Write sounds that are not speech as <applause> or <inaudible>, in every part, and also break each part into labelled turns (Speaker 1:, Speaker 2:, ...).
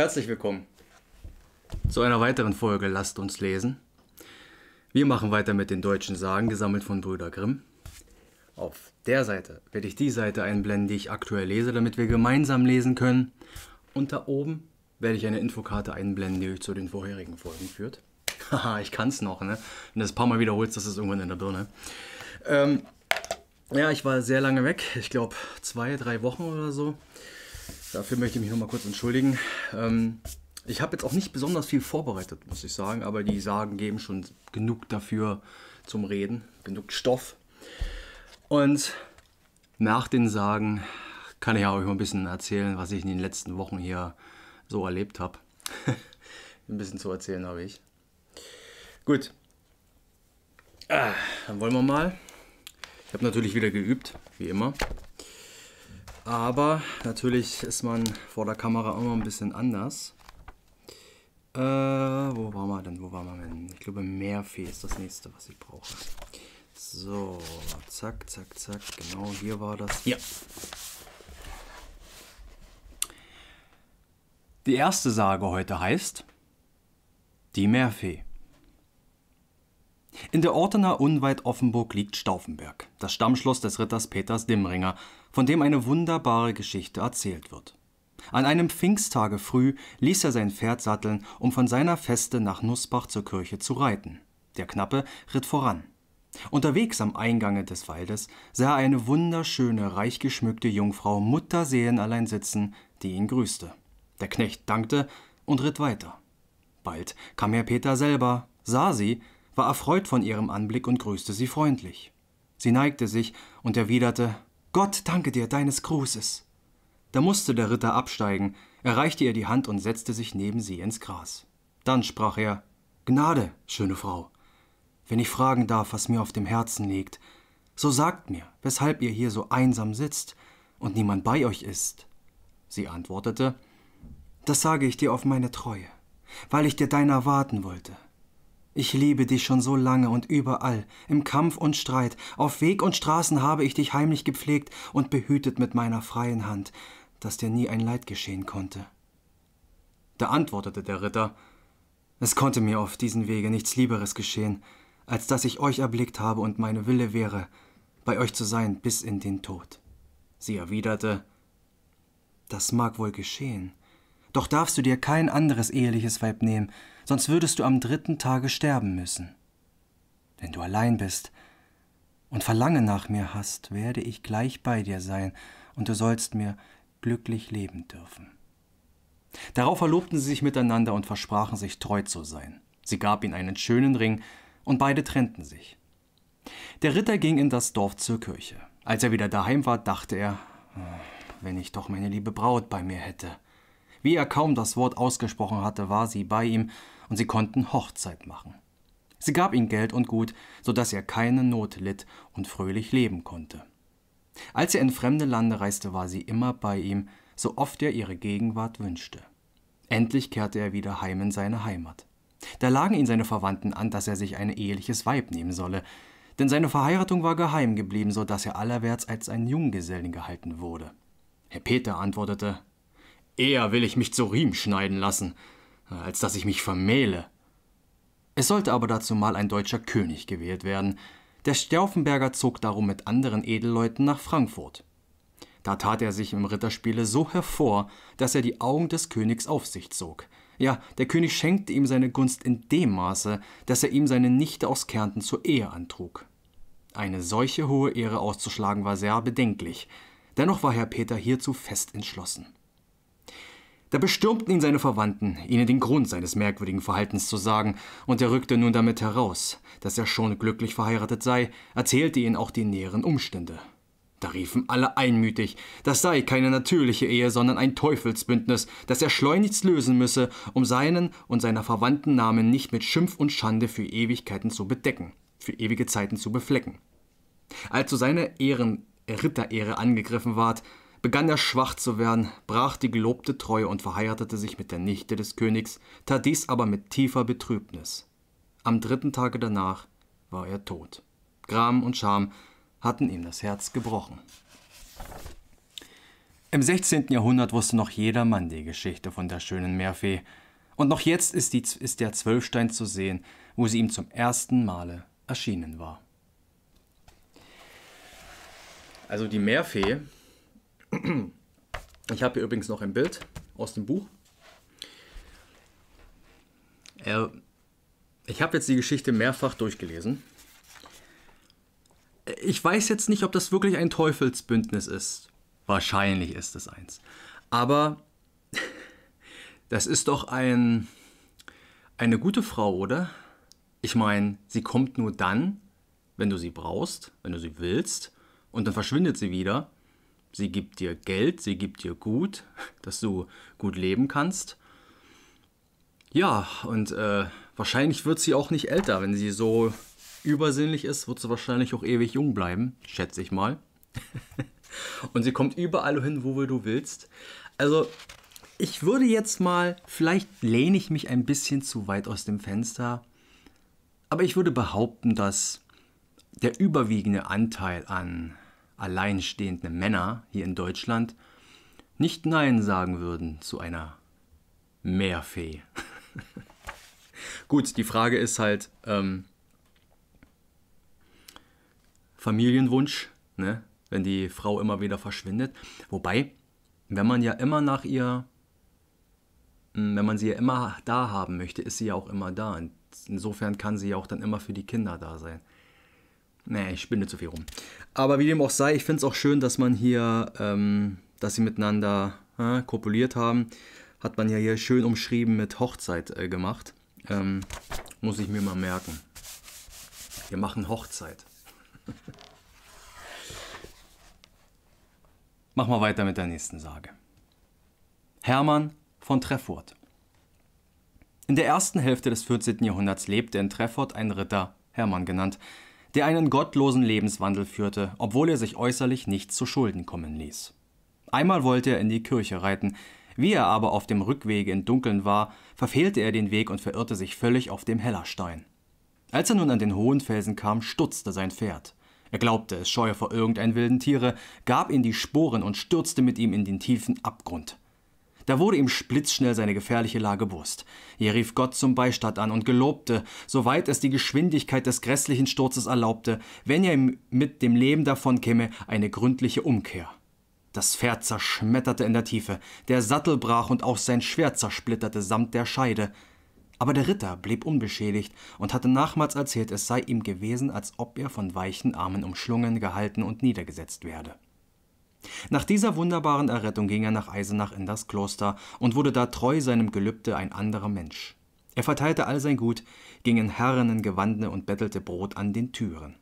Speaker 1: Herzlich willkommen zu einer weiteren Folge Lasst uns lesen. Wir machen weiter mit den deutschen Sagen, gesammelt von Brüder Grimm. Auf der Seite werde ich die Seite einblenden, die ich aktuell lese, damit wir gemeinsam lesen können. Und da oben werde ich eine Infokarte einblenden, die euch zu den vorherigen Folgen führt. <laughs> Haha, ich kann es noch, ne? Wenn du das ein paar Mal wiederholst, das ist irgendwann in der Birne. Ähm, ja, ich war sehr lange weg. Ich glaube, zwei, drei Wochen oder so. Dafür möchte ich mich nochmal kurz entschuldigen. Ähm, ich habe jetzt auch nicht besonders viel vorbereitet, muss ich sagen, aber die Sagen geben schon genug dafür zum Reden, genug Stoff. Und nach den Sagen kann ich auch mal ein bisschen erzählen, was ich in den letzten Wochen hier so erlebt habe. <laughs> ein bisschen zu erzählen habe ich. Gut. Ah, dann wollen wir mal. Ich habe natürlich wieder geübt, wie immer. Aber natürlich ist man vor der Kamera immer ein bisschen anders. Äh, wo waren wir denn? Wo waren wir denn? Ich glaube, Meerfee ist das nächste, was ich brauche. So, zack, zack, zack. Genau hier war das. Ja. Die erste Sage heute heißt Die Meerfee. In der Ortener unweit Offenburg liegt Stauffenberg, das Stammschloss des Ritters Peters Dimmringer, von dem eine wunderbare Geschichte erzählt wird. An einem Pfingsttage früh ließ er sein Pferd satteln, um von seiner Feste nach Nussbach zur Kirche zu reiten. Der Knappe ritt voran. Unterwegs am Eingange des Waldes sah er eine wunderschöne, reich geschmückte Jungfrau Mutterseelen allein sitzen, die ihn grüßte. Der Knecht dankte und ritt weiter. Bald kam Herr Peter selber, sah sie war erfreut von ihrem Anblick und grüßte sie freundlich. Sie neigte sich und erwiderte Gott danke dir deines Grußes. Da musste der Ritter absteigen, erreichte ihr die Hand und setzte sich neben sie ins Gras. Dann sprach er Gnade, schöne Frau, wenn ich fragen darf, was mir auf dem Herzen liegt, so sagt mir, weshalb ihr hier so einsam sitzt und niemand bei euch ist. Sie antwortete Das sage ich dir auf meine Treue, weil ich dir deiner warten wollte. Ich liebe dich schon so lange und überall, im Kampf und Streit, auf Weg und Straßen habe ich dich heimlich gepflegt und behütet mit meiner freien Hand, dass dir nie ein Leid geschehen konnte. Da antwortete der Ritter Es konnte mir auf diesen Wege nichts Lieberes geschehen, als dass ich euch erblickt habe und meine Wille wäre, bei euch zu sein bis in den Tod. Sie erwiderte Das mag wohl geschehen, doch darfst du dir kein anderes eheliches Weib nehmen, sonst würdest du am dritten Tage sterben müssen. Wenn du allein bist und Verlangen nach mir hast, werde ich gleich bei dir sein, und du sollst mir glücklich leben dürfen. Darauf verlobten sie sich miteinander und versprachen sich treu zu sein. Sie gab ihm einen schönen Ring, und beide trennten sich. Der Ritter ging in das Dorf zur Kirche. Als er wieder daheim war, dachte er, hm, wenn ich doch meine liebe Braut bei mir hätte. Wie er kaum das Wort ausgesprochen hatte, war sie bei ihm, und sie konnten Hochzeit machen. Sie gab ihm Geld und Gut, so dass er keine Not litt und fröhlich leben konnte. Als er in fremde Lande reiste, war sie immer bei ihm, so oft er ihre Gegenwart wünschte. Endlich kehrte er wieder heim in seine Heimat. Da lagen ihn seine Verwandten an, dass er sich ein eheliches Weib nehmen solle, denn seine Verheiratung war geheim geblieben, so dass er allerwärts als ein Junggesellen gehalten wurde. Herr Peter antwortete, Eher will ich mich zu Riem schneiden lassen, als dass ich mich vermähle. Es sollte aber dazu mal ein deutscher König gewählt werden. Der Stauffenberger zog darum mit anderen Edelleuten nach Frankfurt. Da tat er sich im Ritterspiele so hervor, dass er die Augen des Königs auf sich zog. Ja, der König schenkte ihm seine Gunst in dem Maße, dass er ihm seine Nichte aus Kärnten zur Ehe antrug. Eine solche hohe Ehre auszuschlagen war sehr bedenklich, dennoch war Herr Peter hierzu fest entschlossen. Da bestürmten ihn seine Verwandten, ihnen den Grund seines merkwürdigen Verhaltens zu sagen, und er rückte nun damit heraus, dass er schon glücklich verheiratet sei, erzählte ihnen auch die näheren Umstände. Da riefen alle einmütig, das sei keine natürliche Ehe, sondern ein Teufelsbündnis, das er schleunigst lösen müsse, um seinen und seiner Verwandten Namen nicht mit Schimpf und Schande für Ewigkeiten zu bedecken, für ewige Zeiten zu beflecken. Als zu seiner Ehren Ritterehre angegriffen ward, begann er schwach zu werden, brach die gelobte Treue und verheiratete sich mit der Nichte des Königs, tat dies aber mit tiefer Betrübnis. Am dritten Tage danach war er tot. Gram und Scham hatten ihm das Herz gebrochen. Im 16. Jahrhundert wusste noch jedermann die Geschichte von der schönen Meerfee. Und noch jetzt ist, die, ist der Zwölfstein zu sehen, wo sie ihm zum ersten Male erschienen war. Also die Meerfee <clears throat> Ich habe hier übrigens noch ein Bild aus dem Buch. Ich habe jetzt die Geschichte mehrfach durchgelesen. Ich weiß jetzt nicht, ob das wirklich ein Teufelsbündnis ist. Wahrscheinlich ist es eins. Aber <laughs> das ist doch ein, eine gute Frau, oder? Ich meine, sie kommt nur dann, wenn du sie brauchst, wenn du sie willst, und dann verschwindet sie wieder. Sie gibt dir Geld, sie gibt dir Gut, <laughs> dass du gut leben kannst. Ja, und äh, wahrscheinlich wird sie auch nicht älter. Wenn sie so übersinnlich ist, wird sie wahrscheinlich auch ewig jung bleiben, schätze ich mal. <laughs> und sie kommt überall hin, wo du willst. Also, ich würde jetzt mal, vielleicht lehne ich mich ein bisschen zu weit aus dem Fenster, aber ich würde behaupten, dass der überwiegende Anteil an alleinstehende Männer hier in Deutschland nicht Nein sagen würden zu einer Meerfee. <laughs> Gut, die Frage ist halt ähm, Familienwunsch, ne? wenn die Frau immer wieder verschwindet. Wobei, wenn man ja immer nach ihr, hm, wenn man sie ja immer da haben möchte, ist sie ja auch immer da. Und insofern kann sie ja auch dann immer für die Kinder da sein. Nee, ich spinne zu viel rum. Aber wie dem auch sei, ich finde es auch schön, dass man hier, ähm, dass sie miteinander äh, kopuliert haben. Hat man ja hier schön umschrieben mit Hochzeit äh, gemacht. Ähm, muss ich mir mal merken. Wir machen Hochzeit. <laughs> Mach mal weiter mit der nächsten Sage. Hermann von Treffurt. In der ersten Hälfte des 14. Jahrhunderts lebte in Treffurt ein Ritter, Hermann genannt, der einen gottlosen Lebenswandel führte, obwohl er sich äußerlich nicht zu Schulden kommen ließ. Einmal wollte er in die Kirche reiten, wie er aber auf dem Rückwege in Dunkeln war, verfehlte er den Weg und verirrte sich völlig auf dem Hellerstein. Als er nun an den hohen Felsen kam, stutzte sein Pferd. Er glaubte, es scheue vor irgendein wilden Tiere, gab ihm die Sporen und stürzte mit ihm in den tiefen Abgrund. Da wurde ihm splitzschnell seine gefährliche Lage bewusst. Er rief Gott zum Beistand an und gelobte, soweit es die Geschwindigkeit des grässlichen Sturzes erlaubte, wenn er ihm mit dem Leben davonkäme, eine gründliche Umkehr. Das Pferd zerschmetterte in der Tiefe, der Sattel brach und auch sein Schwert zersplitterte samt der Scheide. Aber der Ritter blieb unbeschädigt und hatte nachmals erzählt, es sei ihm gewesen, als ob er von weichen Armen umschlungen, gehalten und niedergesetzt werde. Nach dieser wunderbaren Errettung ging er nach Eisenach in das Kloster und wurde da treu seinem Gelübde ein anderer Mensch. Er verteilte all sein Gut, ging in Herrenengewande und bettelte Brot an den Türen.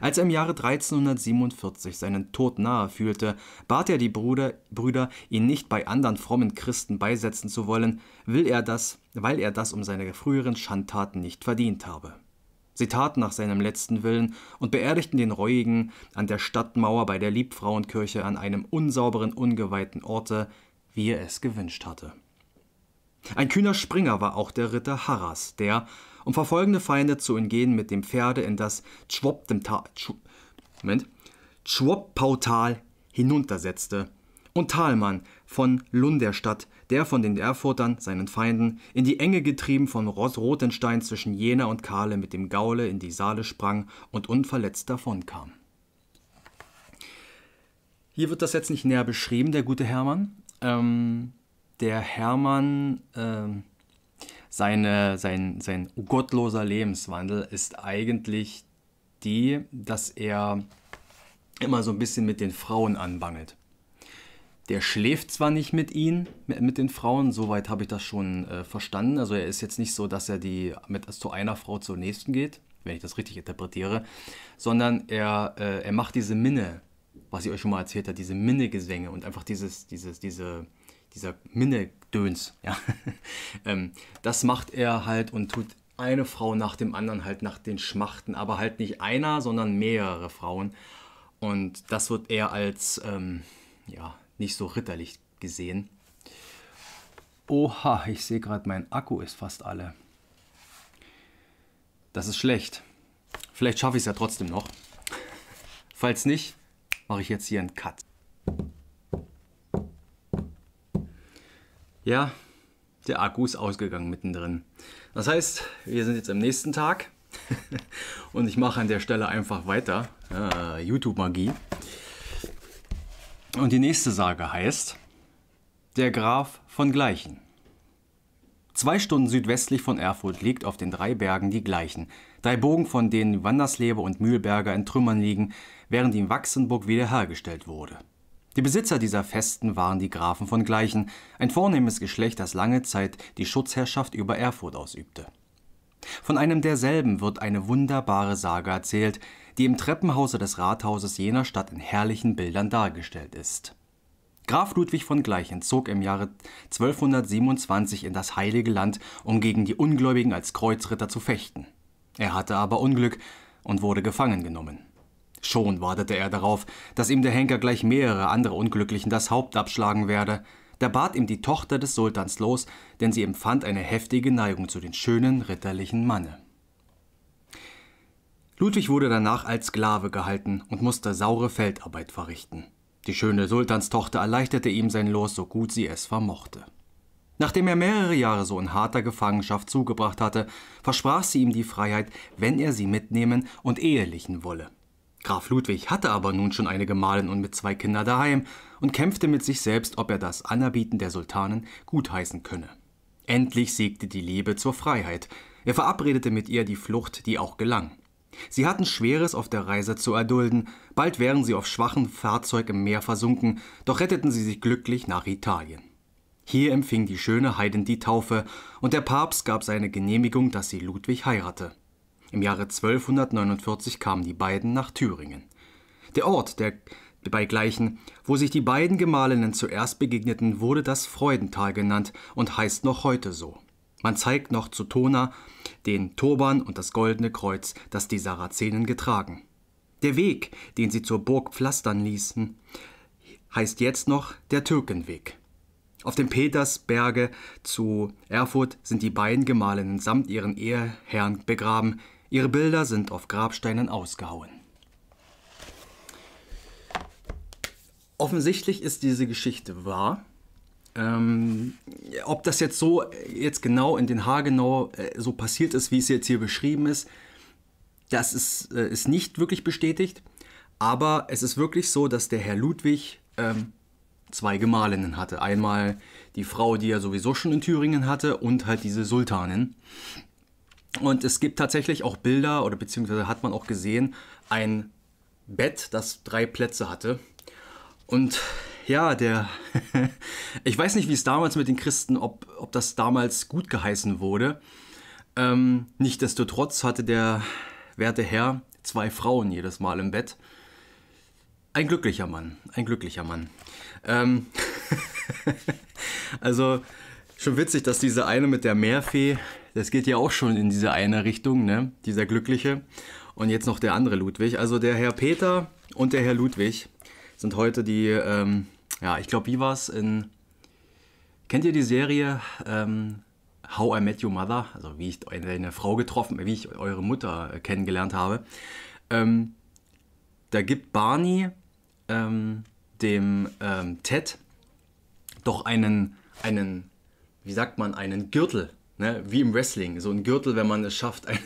Speaker 1: Als er im Jahre 1347 seinen Tod nahe fühlte, bat er die Bruder, Brüder, ihn nicht bei anderen frommen Christen beisetzen zu wollen, will er das, weil er das um seine früheren Schandtaten nicht verdient habe. Sie taten nach seinem letzten Willen und beerdigten den Reuigen an der Stadtmauer bei der Liebfrauenkirche an einem unsauberen, ungeweihten Orte, wie er es gewünscht hatte. Ein kühner Springer war auch der Ritter Harras, der, um verfolgende Feinde zu entgehen, mit dem Pferde in das Schwoppautal hinuntersetzte und Talmann von Lunderstadt der von den Erfurtern, seinen Feinden, in die Enge getrieben von Ross-Rotenstein zwischen Jena und Kahle mit dem Gaule in die Saale sprang und unverletzt davonkam. Hier wird das jetzt nicht näher beschrieben, der gute Hermann. Ähm, der Hermann, ähm, seine, sein, sein gottloser Lebenswandel ist eigentlich die, dass er immer so ein bisschen mit den Frauen anbangelt der schläft zwar nicht mit ihnen, mit den Frauen, soweit habe ich das schon äh, verstanden. Also er ist jetzt nicht so, dass er die mit zu einer Frau zur nächsten geht, wenn ich das richtig interpretiere, sondern er, äh, er macht diese Minne, was ich euch schon mal erzählt habe, diese Minne-Gesänge und einfach dieses, dieses, diese, dieser Minne-Döns, ja. <laughs> ähm, das macht er halt und tut eine Frau nach dem anderen halt nach den Schmachten, aber halt nicht einer, sondern mehrere Frauen. Und das wird er als, ähm, ja, nicht so ritterlich gesehen. Oha, ich sehe gerade, mein Akku ist fast alle. Das ist schlecht. Vielleicht schaffe ich es ja trotzdem noch. <laughs> Falls nicht, mache ich jetzt hier einen Cut. Ja, der Akku ist ausgegangen mittendrin. Das heißt, wir sind jetzt am nächsten Tag <laughs> und ich mache an der Stelle einfach weiter. Äh, YouTube-Magie. Und die nächste Sage heißt Der Graf von Gleichen. Zwei Stunden südwestlich von Erfurt liegt auf den drei Bergen die Gleichen. Drei Bogen, von denen Wanderslebe und Mühlberger in Trümmern liegen, während die in Wachsenburg wiederhergestellt wurde. Die Besitzer dieser Festen waren die Grafen von Gleichen, ein vornehmes Geschlecht, das lange Zeit die Schutzherrschaft über Erfurt ausübte. Von einem derselben wird eine wunderbare Sage erzählt, die im Treppenhause des Rathauses jener Stadt in herrlichen Bildern dargestellt ist. Graf Ludwig von Gleichen zog im Jahre 1227 in das Heilige Land, um gegen die Ungläubigen als Kreuzritter zu fechten. Er hatte aber Unglück und wurde gefangen genommen. Schon wartete er darauf, dass ihm der Henker gleich mehrere andere Unglücklichen das Haupt abschlagen werde. Da bat ihm die Tochter des Sultans los, denn sie empfand eine heftige Neigung zu dem schönen ritterlichen Manne. Ludwig wurde danach als Sklave gehalten und musste saure Feldarbeit verrichten. Die schöne Sultanstochter erleichterte ihm sein Los so gut sie es vermochte. Nachdem er mehrere Jahre so in harter Gefangenschaft zugebracht hatte, versprach sie ihm die Freiheit, wenn er sie mitnehmen und ehelichen wolle. Graf Ludwig hatte aber nun schon eine Gemahlin und mit zwei Kindern daheim und kämpfte mit sich selbst, ob er das Anerbieten der Sultanen gutheißen könne. Endlich siegte die Liebe zur Freiheit. Er verabredete mit ihr die Flucht, die auch gelang. Sie hatten Schweres auf der Reise zu erdulden, bald wären sie auf schwachem Fahrzeug im Meer versunken, doch retteten sie sich glücklich nach Italien. Hier empfing die schöne Heiden die Taufe, und der Papst gab seine Genehmigung, dass sie Ludwig heirate. Im Jahre 1249 kamen die beiden nach Thüringen. Der Ort, der bei wo sich die beiden Gemahlinnen zuerst begegneten, wurde das Freudental genannt und heißt noch heute so. Man zeigt noch zu Tona den Turban und das goldene Kreuz, das die Sarazenen getragen. Der Weg, den sie zur Burg pflastern ließen, heißt jetzt noch der Türkenweg. Auf dem Petersberge zu Erfurt sind die beiden Gemahlenen samt ihren Eheherrn begraben. Ihre Bilder sind auf Grabsteinen ausgehauen. Offensichtlich ist diese Geschichte wahr, ähm, ob das jetzt so jetzt genau in Den Haag genau, äh, so passiert ist, wie es jetzt hier beschrieben ist, das ist, äh, ist nicht wirklich bestätigt. Aber es ist wirklich so, dass der Herr Ludwig ähm, zwei Gemahlinnen hatte. Einmal die Frau, die er sowieso schon in Thüringen hatte, und halt diese Sultanin. Und es gibt tatsächlich auch Bilder, oder beziehungsweise hat man auch gesehen, ein Bett, das drei Plätze hatte. Und ja, der. <laughs> ich weiß nicht, wie es damals mit den Christen, ob, ob das damals gut geheißen wurde. Ähm, Nichtsdestotrotz hatte der werte Herr zwei Frauen jedes Mal im Bett. Ein glücklicher Mann, ein glücklicher Mann. Ähm, <laughs> also schon witzig, dass diese eine mit der Meerfee, das geht ja auch schon in diese eine Richtung, ne? Dieser glückliche. Und jetzt noch der andere Ludwig. Also der Herr Peter und der Herr Ludwig sind heute die ähm, ja, ich glaube, wie war es in. Kennt ihr die Serie ähm, How I Met Your Mother? Also, wie ich eine Frau getroffen, wie ich eure Mutter äh, kennengelernt habe. Ähm, da gibt Barney ähm, dem ähm, Ted doch einen, einen, wie sagt man, einen Gürtel. Ne? Wie im Wrestling. So ein Gürtel, wenn man es schafft, einen,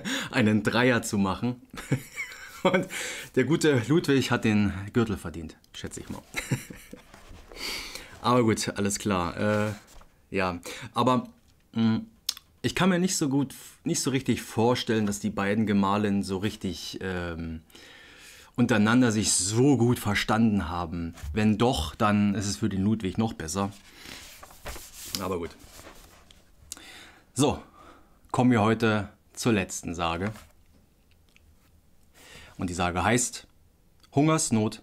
Speaker 1: <laughs> einen Dreier zu machen. Und der gute Ludwig hat den Gürtel verdient, schätze ich mal. aber gut, alles klar. Äh, ja, aber mh, mm, ich kann mir nicht so gut, nicht so richtig vorstellen, dass die beiden Gemahlen so richtig ähm, untereinander sich so gut verstanden haben. Wenn doch, dann ist es für den Ludwig noch besser. Aber gut. So, kommen wir heute zur letzten Sage. Und die Sage heißt Hungersnot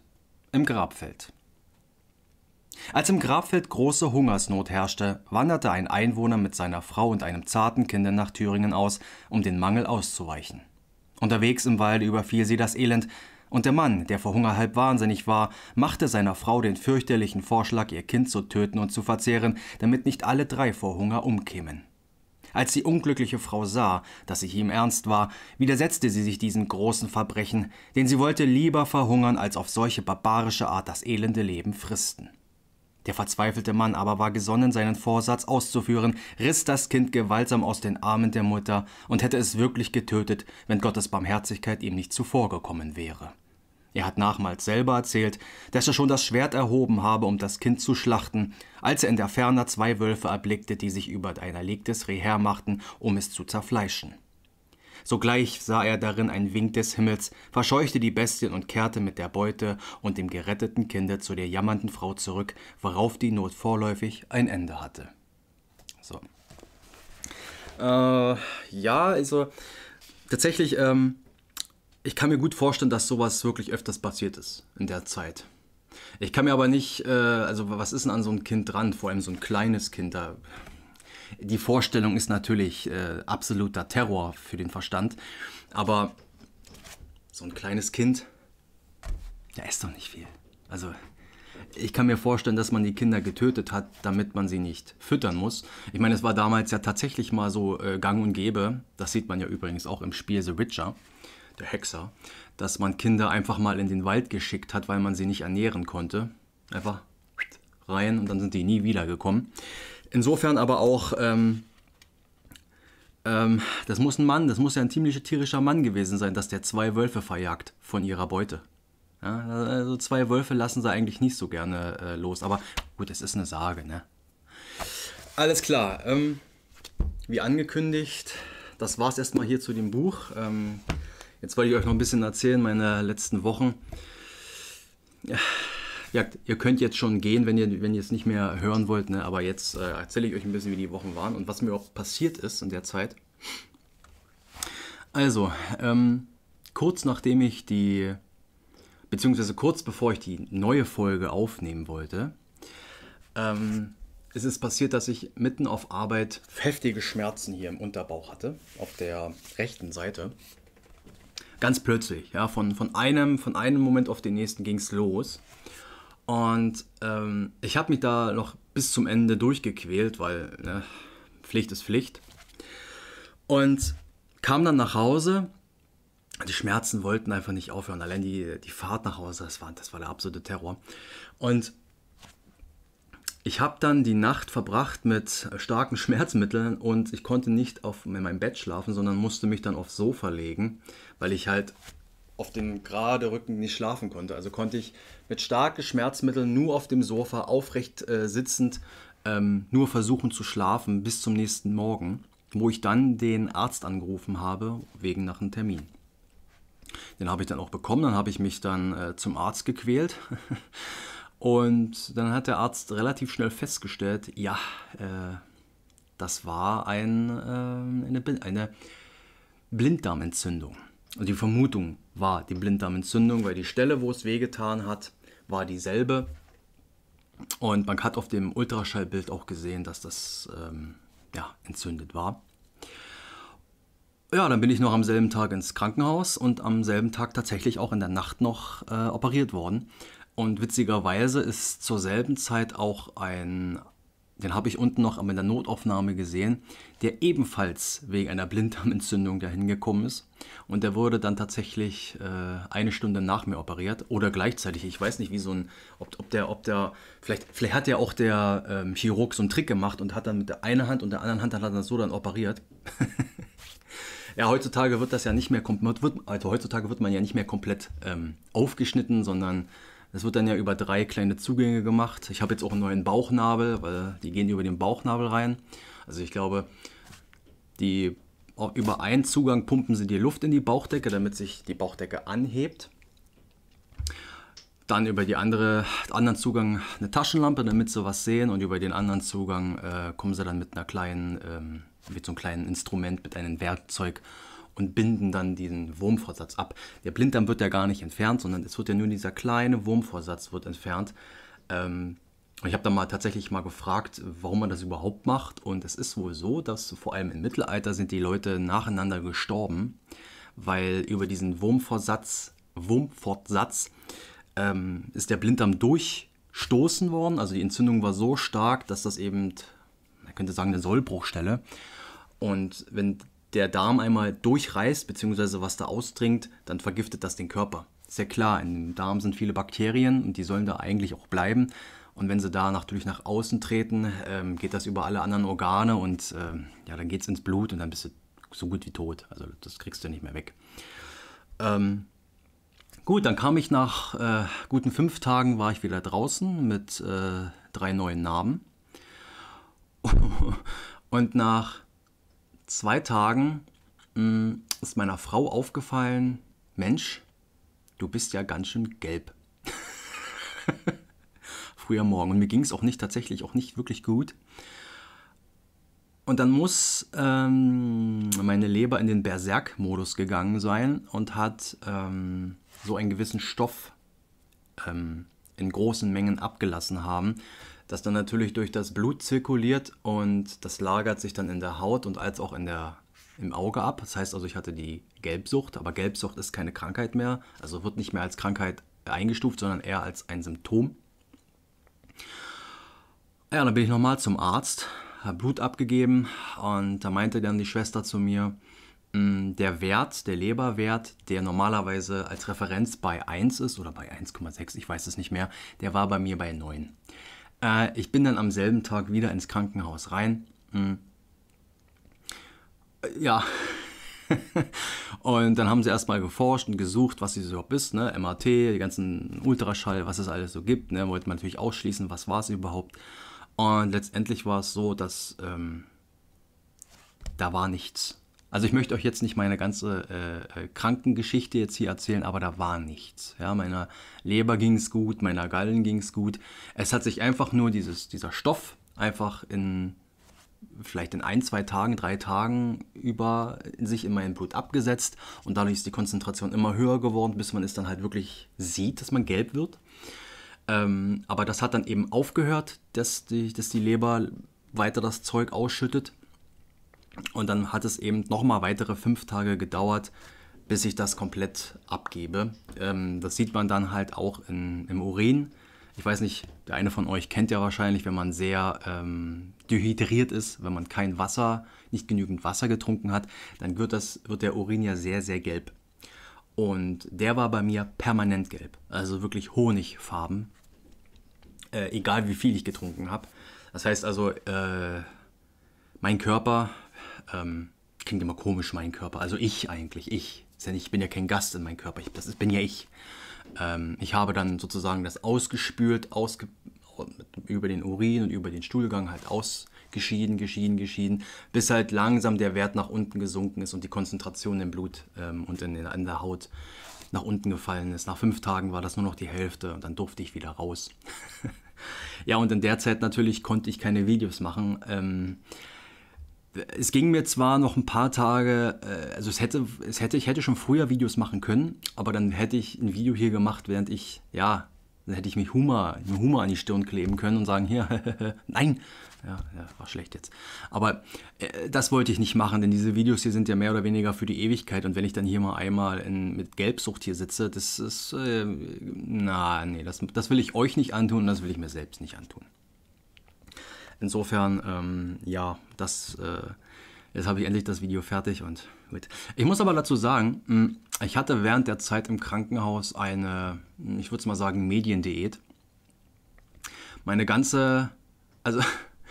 Speaker 1: im Grabfeld. Als im Grabfeld große Hungersnot herrschte, wanderte ein Einwohner mit seiner Frau und einem zarten Kind nach Thüringen aus, um den Mangel auszuweichen. Unterwegs im Walde überfiel sie das Elend, und der Mann, der vor Hunger halb wahnsinnig war, machte seiner Frau den fürchterlichen Vorschlag, ihr Kind zu töten und zu verzehren, damit nicht alle drei vor Hunger umkämen. Als die unglückliche Frau sah, dass ich ihm ernst war, widersetzte sie sich diesen großen Verbrechen, denn sie wollte lieber verhungern, als auf solche barbarische Art das elende Leben fristen. Der verzweifelte Mann aber war gesonnen, seinen Vorsatz auszuführen, riss das Kind gewaltsam aus den Armen der Mutter und hätte es wirklich getötet, wenn Gottes Barmherzigkeit ihm nicht zuvorgekommen wäre. Er hat nachmals selber erzählt, dass er schon das Schwert erhoben habe, um das Kind zu schlachten, als er in der Ferne zwei Wölfe erblickte, die sich über ein erlegtes Reh hermachten, um es zu zerfleischen. Sogleich sah er darin einen Wink des Himmels, verscheuchte die Bestien und kehrte mit der Beute und dem geretteten Kinde zu der jammernden Frau zurück, worauf die Not vorläufig ein Ende hatte. So. Äh, ja, also tatsächlich, ähm, ich kann mir gut vorstellen, dass sowas wirklich öfters passiert ist in der Zeit. Ich kann mir aber nicht, äh, also was ist denn an so ein Kind dran, vor allem so ein kleines Kind da. Die Vorstellung ist natürlich äh, absoluter Terror für den Verstand, aber so ein kleines Kind, da ist doch nicht viel. Also ich kann mir vorstellen, dass man die Kinder getötet hat, damit man sie nicht füttern muss. Ich meine, es war damals ja tatsächlich mal so äh, gang und gäbe, das sieht man ja übrigens auch im Spiel The Witcher, der Hexer, dass man Kinder einfach mal in den Wald geschickt hat, weil man sie nicht ernähren konnte. Einfach rein und dann sind die nie wiedergekommen. Insofern aber auch, ähm, ähm, das muss ein Mann, das muss ja ein ziemlich tierischer Mann gewesen sein, dass der zwei Wölfe verjagt von ihrer Beute. Ja, also zwei Wölfe lassen sie eigentlich nicht so gerne äh, los. Aber gut, es ist eine Sage, ne? Alles klar. Ähm, wie angekündigt, das war es erstmal hier zu dem Buch. Ähm, Jetzt wollte ich euch noch ein bisschen erzählen, meine letzten Wochen. Ja, ihr könnt jetzt schon gehen, wenn ihr, wenn ihr es nicht mehr hören wollt, ne? aber jetzt äh, erzähle ich euch ein bisschen, wie die Wochen waren und was mir auch passiert ist in der Zeit. Also, ähm, kurz nachdem ich die, beziehungsweise kurz bevor ich die neue Folge aufnehmen wollte, ähm, es passiert, dass ich mitten auf Arbeit heftige Schmerzen hier im Unterbauch hatte, auf der rechten Seite ganz plötzlich. Ja, von, von, einem, von einem Moment auf den nächsten ging es los. Und ähm, ich habe mich da noch bis zum Ende durchgequält, weil ne, Pflicht ist Pflicht. Und kam dann nach Hause. Die Schmerzen wollten einfach nicht aufhören. Allein die, die Fahrt nach Hause, das war, das war der absolute Terror. Und ich habe dann die Nacht verbracht mit äh, starken <laughs> Schmerzmitteln und ich konnte nicht auf in meinem Bett schlafen, sondern musste mich dann aufs Sofa legen, weil ich halt auf dem gerade Rücken nicht schlafen konnte. Also konnte ich mit starken Schmerzmitteln nur auf dem Sofa aufrecht äh, sitzend ähm, nur versuchen zu schlafen bis zum nächsten Morgen, wo ich dann den Arzt angerufen habe wegen nach einem Termin. Den habe ich dann auch bekommen, dann habe ich mich dann äh, zum Arzt gequält. <laughs> Und dann hat der Arzt relativ schnell festgestellt, ja, äh, das war ein, äh, eine, eine Blinddarmentzündung. Und die Vermutung war die Blinddarmentzündung, weil die Stelle, wo es wehgetan hat, war dieselbe. Und man hat auf dem Ultraschallbild auch gesehen, dass das ähm, ja, entzündet war. Ja, dann bin ich noch am selben Tag ins Krankenhaus und am selben Tag tatsächlich auch in der Nacht noch äh, operiert worden. Und witzigerweise ist zur selben Zeit auch ein, den habe ich unten noch in der Notaufnahme gesehen, der ebenfalls wegen einer Blinddarmentzündung dahin gekommen ist. Und der wurde dann tatsächlich äh, eine Stunde nach mir operiert oder gleichzeitig. Ich weiß nicht, wie so ein, ob, ob der, ob der, vielleicht, vielleicht hat ja auch der ähm, Chirurg so einen Trick gemacht und hat dann mit der einen Hand und der anderen Hand hat er dann so dann operiert. <laughs> ja, heutzutage wird das ja nicht mehr komplett, also heutzutage wird man ja nicht mehr komplett ähm, aufgeschnitten, sondern das wird dann ja über drei kleine Zugänge gemacht. Ich habe jetzt auch einen neuen Bauchnabel, weil die gehen über den Bauchnabel rein. Also ich glaube, die über einen Zugang pumpen sie die Luft in die Bauchdecke, damit sich die Bauchdecke anhebt. Dann über die andere, anderen Zugang eine Taschenlampe, damit sie was sehen. Und über den anderen Zugang äh, kommen sie dann mit einer kleinen, ähm, mit so einem kleinen Instrument, mit einem Werkzeug und binden dann diesen Wurmfortsatz ab. Der Blinddarm wird ja gar nicht entfernt, sondern es wird ja nur dieser kleine Wurmfortsatz wird entfernt. Ähm, ich habe da mal tatsächlich mal gefragt, warum man das überhaupt macht. Und es ist wohl so, dass vor allem im Mittelalter sind die Leute nacheinander gestorben, weil über diesen Wurmfortsatz, Wurmfortsatz ähm, ist der Blinddarm durchstoßen worden. Also die Entzündung war so stark, dass das eben, man könnte sagen, eine Sollbruchstelle. Und wenn der Darm einmal durchreißt, beziehungsweise was da ausdringt, dann vergiftet das den Körper. Ist ja klar, im Darm sind viele Bakterien und die sollen da eigentlich auch bleiben. Und wenn sie da natürlich nach außen treten, ähm, geht das über alle anderen Organe und ähm, ja, dann geht es ins Blut und dann bist du so gut wie tot. Also das kriegst du nicht mehr weg. Ähm, gut, dann kam ich nach äh, guten fünf Tagen, war ich wieder draußen mit äh, drei neuen Narben. <laughs> und nach zwei Tagen mh, hm, ist meiner Frau aufgefallen, Mensch, du bist ja ganz schön gelb. <laughs> Früher Morgen. Und mir ging es auch nicht tatsächlich, auch nicht wirklich gut. Und dann muss ähm, meine Leber in den Berserk-Modus gegangen sein und hat ähm, so einen gewissen Stoff ähm, in großen Mengen abgelassen haben, das dann natürlich durch das Blut zirkuliert und das lagert sich dann in der Haut und als auch in der, im Auge ab. Das heißt also, ich hatte die Gelbsucht, aber Gelbsucht ist keine Krankheit mehr, also wird nicht mehr als Krankheit eingestuft, sondern eher als ein Symptom. Ja, dann bin ich nochmal zum Arzt, habe Blut abgegeben und da meinte dann die Schwester zu mir, mm, der Wert, der Leberwert, der normalerweise als Referenz bei 1 ist oder bei 1,6, ich weiß es nicht mehr, der war bei mir bei 9. Äh, ich bin dann am selben Tag wieder ins Krankenhaus rein. Hm. Äh, ja. <laughs> und dann haben sie erstmal geforscht und gesucht, was sie überhaupt ist, ne? MAT, die ganzen Ultraschall, was es alles so gibt. Ne? Wollte man natürlich ausschließen, was war es überhaupt. Und letztendlich war es so, dass ähm, da war nichts. Also ich möchte euch jetzt nicht meine ganze äh, äh, Krankengeschichte jetzt hier erzählen, aber da war nichts. Ja, meiner Leber ging es gut, meiner Gallen ging es gut. Es hat sich einfach nur dieses, dieser Stoff einfach in vielleicht in ein, zwei Tagen, drei Tagen über sich in meinem Blut abgesetzt und dadurch ist die Konzentration immer höher geworden, bis man es dann halt wirklich sieht, dass man gelb wird. Ähm, aber das hat dann eben aufgehört, dass die, dass die Leber weiter das Zeug ausschüttet und dann hat es eben nochmal weitere fünf Tage gedauert, bis ich das komplett abgebe. Ähm, das sieht man dann halt auch in, im Urin. Ich weiß nicht, der eine von euch kennt ja wahrscheinlich, wenn man sehr ähm, dehydriert ist, wenn man kein Wasser, nicht genügend Wasser getrunken hat, dann wird, das, wird der Urin ja sehr, sehr gelb. Und der war bei mir permanent gelb, also wirklich honigfarben, äh, egal wie viel ich getrunken habe. Das heißt also, äh, mein Körper ähm, klingt immer komisch, mein Körper. Also ich eigentlich, ich. Ich bin ja kein Gast in meinem Körper, ich, das bin ja ich. Ähm, ich habe dann sozusagen das ausgespült, ausge, über den Urin und über den Stuhlgang halt ausgeschieden, geschieden, geschieden, bis halt langsam der Wert nach unten gesunken ist und die Konzentration im Blut ähm, und in, in der Haut nach unten gefallen ist. Nach fünf Tagen war das nur noch die Hälfte und dann durfte ich wieder raus. <laughs> ja, und in der Zeit natürlich konnte ich keine Videos machen. Ähm, es ging mir zwar noch ein paar Tage, äh, also es hätte, es hätte, ich hätte schon früher Videos machen können, aber dann hätte ich ein Video hier gemacht, während ich, ja, dann hätte ich mich Humor, Humor an die Stirn kleben können und sagen, hier, <laughs> nein, ja, ja, war schlecht jetzt. Aber äh, das wollte ich nicht machen, denn diese Videos hier sind ja mehr oder weniger für die Ewigkeit. Und wenn ich dann hier mal einmal in, mit Gelbsucht hier sitze, das ist, äh, na, nee, das, das will ich euch nicht antun und das will ich mir selbst nicht antun. Insofern, ähm, ja, das, äh, jetzt habe ich endlich das Video fertig und gut. Ich muss aber dazu sagen, hm, ich hatte während der Zeit im Krankenhaus eine, ich würde es mal sagen, Mediendiät. Meine ganze, also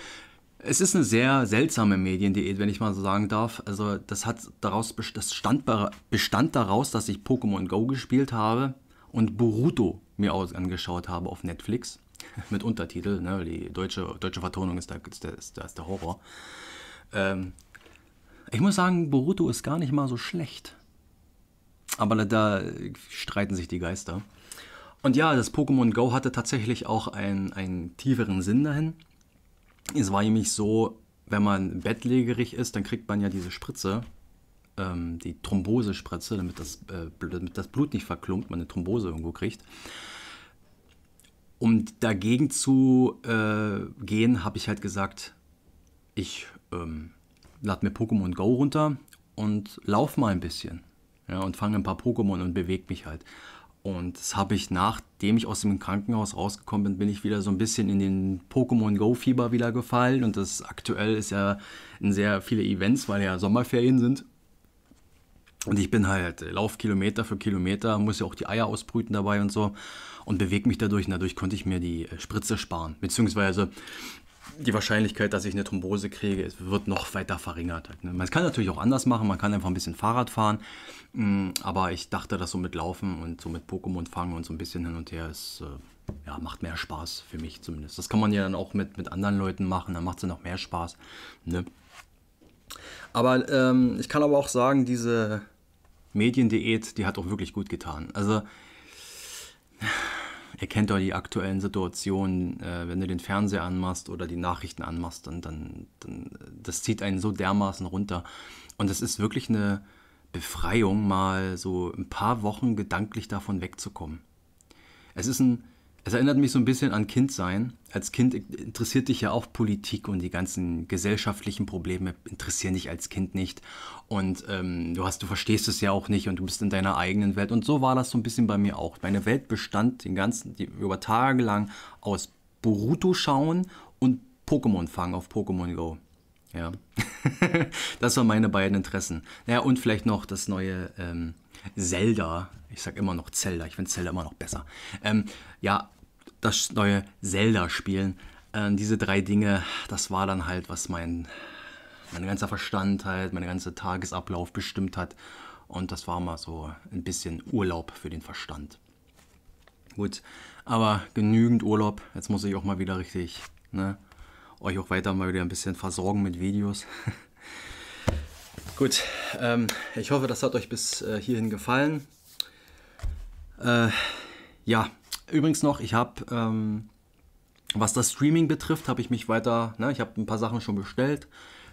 Speaker 1: <laughs> es ist eine sehr seltsame Mediendiät, wenn ich mal so sagen darf. Also das hat daraus, das stand, bestand daraus, dass ich Pokémon Go gespielt habe und Buruto mir angeschaut habe auf Netflix. <laughs> mit Untertitel, ne? die deutsche, deutsche Vertonung ist, da, ist, der, ist, der Horror. Ähm, ich muss sagen, Boruto ist gar nicht mal so schlecht. Aber da streiten sich die Geister. Und ja, das Pokémon Go hatte tatsächlich auch einen, einen tieferen Sinn dahin. Es war nämlich so, wenn man bettlägerig ist, dann kriegt man ja diese Spritze, ähm, die Thrombosespritze, damit das, äh, damit das Blut nicht verklumpt, man eine Thrombose irgendwo kriegt um dagegen zu äh, gehen, habe ich halt gesagt, ich ähm, lade mir Pokémon Go runter und lauf mal ein bisschen. Ja, und fange ein paar Pokémon und bewege mich halt. Und das habe ich, nachdem ich aus dem Krankenhaus rausgekommen bin, bin ich wieder so ein bisschen in den Pokémon Go-Fieber wieder gefallen. Und das aktuell ist ja in sehr viele Events, weil ja Sommerferien sind. Und ich bin halt äh, Laufkilometer für Kilometer, muss ja auch die Eier ausbrüten dabei und so und bewege mich dadurch. Und dadurch konnte ich mir die äh, Spritze sparen. Beziehungsweise die Wahrscheinlichkeit, dass ich eine Thrombose kriege, wird noch weiter verringert. Halt, ne? Man kann natürlich auch anders machen, man kann einfach ein bisschen Fahrrad fahren. Mm, aber ich dachte, dass so mit Laufen und so mit Pokémon fangen und so ein bisschen hin und her ist, äh, ja, macht mehr Spaß für mich zumindest. Das kann man ja dann auch mit, mit anderen Leuten machen, dann macht es ja noch mehr Spaß. Ne? Aber ähm, ich kann aber auch sagen, diese Mediendiät, die hat auch wirklich gut getan. Also, ihr kennt doch die aktuellen Situationen, äh, wenn du den Fernseher anmachst oder die Nachrichten anmachst, dann, dann, dann, das zieht einen so dermaßen runter. Und das ist wirklich eine Befreiung, mal so ein paar Wochen gedanklich davon wegzukommen. Es ist ein es erinnert mich so ein bisschen an Kindsein. Als Kind interessiert dich ja auch Politik und die ganzen gesellschaftlichen Probleme interessieren dich als Kind nicht. Und ähm, du hast, du verstehst es ja auch nicht und du bist in deiner eigenen Welt. Und so war das so ein bisschen bei mir auch. Meine Welt bestand den ganzen, die, über Tage lang aus Boruto schauen und Pokémon fangen auf Pokémon Go. Ja. <laughs> das waren meine beiden Interessen. Naja, und vielleicht noch das neue ähm, Zelda. Ich sag immer noch Zelda, ich finde Zelda immer noch besser. Ähm, ja, das neue Zelda spielen. Äh, diese drei Dinge, das war dann halt, was mein, mein ganzer Verstand halt, mein ganzer Tagesablauf bestimmt hat. Und das war mal so ein bisschen Urlaub für den Verstand. Gut, aber genügend Urlaub. Jetzt muss ich auch mal wieder richtig, ne, euch auch weiter mal wieder ein bisschen versorgen mit Videos. <laughs> Gut, ähm, ich hoffe, das hat euch bis äh, hierhin gefallen. Äh, ja, übrigens noch, ich habe, ähm, was das Streaming betrifft, habe ich mich weiter, ne, ich habe ein paar Sachen schon bestellt,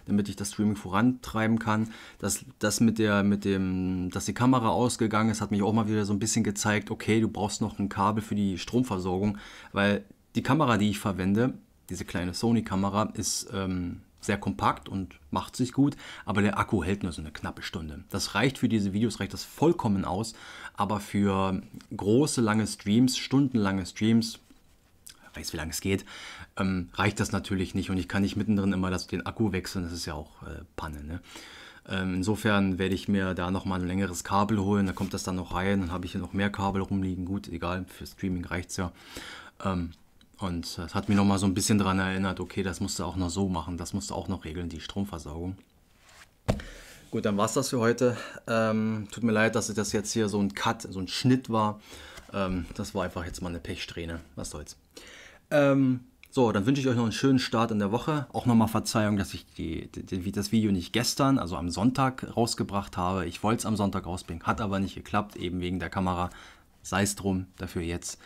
Speaker 1: damit ich das Streaming vorantreiben kann. Das, das mit der, mit dem, dass die Kamera ausgegangen ist, hat mich auch mal wieder so ein bisschen gezeigt, okay, du brauchst noch ein Kabel für die Stromversorgung, weil die Kamera, die ich verwende, diese kleine Sony-Kamera, ist ähm, sehr kompakt und macht sich gut, aber der Akku hält nur so eine knappe Stunde. Das reicht für diese Videos, reicht das vollkommen aus, aber für große, lange Streams, stundenlange Streams, weiß wie lange es geht, ähm, reicht das natürlich nicht und ich kann nicht mittendrin immer das, den Akku wechseln, das ist ja auch äh, Panne. Ne? Ähm, insofern werde ich mir da nochmal ein längeres Kabel holen, da kommt das dann noch rein, dann habe ich hier noch mehr Kabel rumliegen, gut, egal, für Streaming reicht es ja. Ähm, und das äh, hat mich nochmal so ein bisschen daran erinnert, okay, das musst du auch noch so machen, das musst du auch noch regeln, die Stromversorgung. Gut, dann war es das für heute. Ähm, tut mir leid, dass das jetzt hier so ein Cut, so ein Schnitt war. Ähm, das war einfach jetzt mal eine Pechsträhne. Was soll's. Ähm, so, dann wünsche ich euch noch einen schönen Start in der Woche. Auch nochmal Verzeihung, dass ich die, die, das Video nicht gestern, also am Sonntag, rausgebracht habe. Ich wollte es am Sonntag rausbringen, hat aber nicht geklappt, eben wegen der Kamera. Sei es drum, dafür jetzt.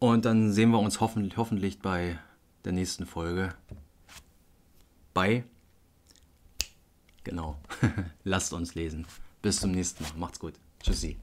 Speaker 1: Und dann sehen wir uns hoffen, hoffentlich bei der nächsten Folge. Bei. Genau. <laughs> Lasst uns lesen. Bis zum nächsten Mal. Macht's gut. Tschüssi.